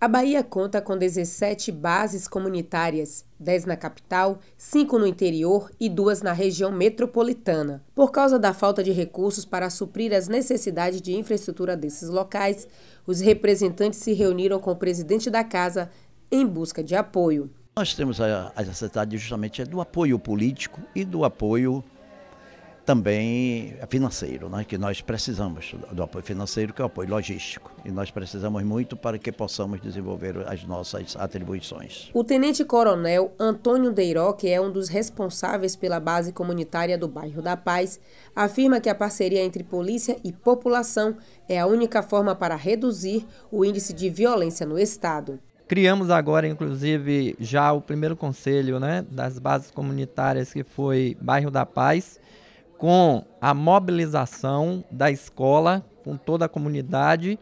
A Bahia conta com 17 bases comunitárias, 10 na capital, 5 no interior e 2 na região metropolitana. Por causa da falta de recursos para suprir as necessidades de infraestrutura desses locais, os representantes se reuniram com o presidente da casa em busca de apoio. Nós temos a, a necessidade justamente é do apoio político e do apoio também financeiro, né? que nós precisamos do apoio financeiro, que é o apoio logístico. E nós precisamos muito para que possamos desenvolver as nossas atribuições. O tenente-coronel Antônio Deiró, que é um dos responsáveis pela base comunitária do bairro da Paz, afirma que a parceria entre polícia e população é a única forma para reduzir o índice de violência no Estado. Criamos agora, inclusive, já o primeiro conselho né, das bases comunitárias, que foi Bairro da Paz, com a mobilização da escola, com toda a comunidade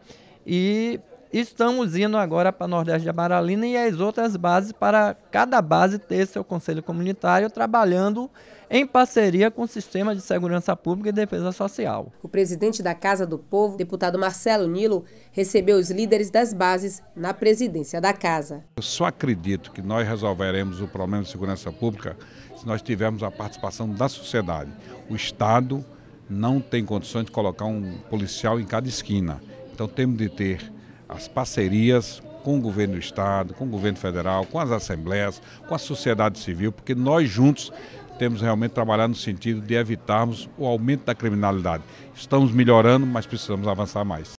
e estamos indo agora para Nordeste de Amaralina e as outras bases, para cada base ter seu conselho comunitário trabalhando em parceria com o Sistema de Segurança Pública e Defesa Social. O presidente da Casa do Povo, deputado Marcelo Nilo, recebeu os líderes das bases na presidência da Casa. Eu só acredito que nós resolveremos o problema de segurança pública se nós tivermos a participação da sociedade. O Estado não tem condições de colocar um policial em cada esquina. Então temos de ter as parcerias com o governo do Estado, com o governo federal, com as assembleias, com a sociedade civil, porque nós juntos temos realmente trabalhado no sentido de evitarmos o aumento da criminalidade. Estamos melhorando, mas precisamos avançar mais.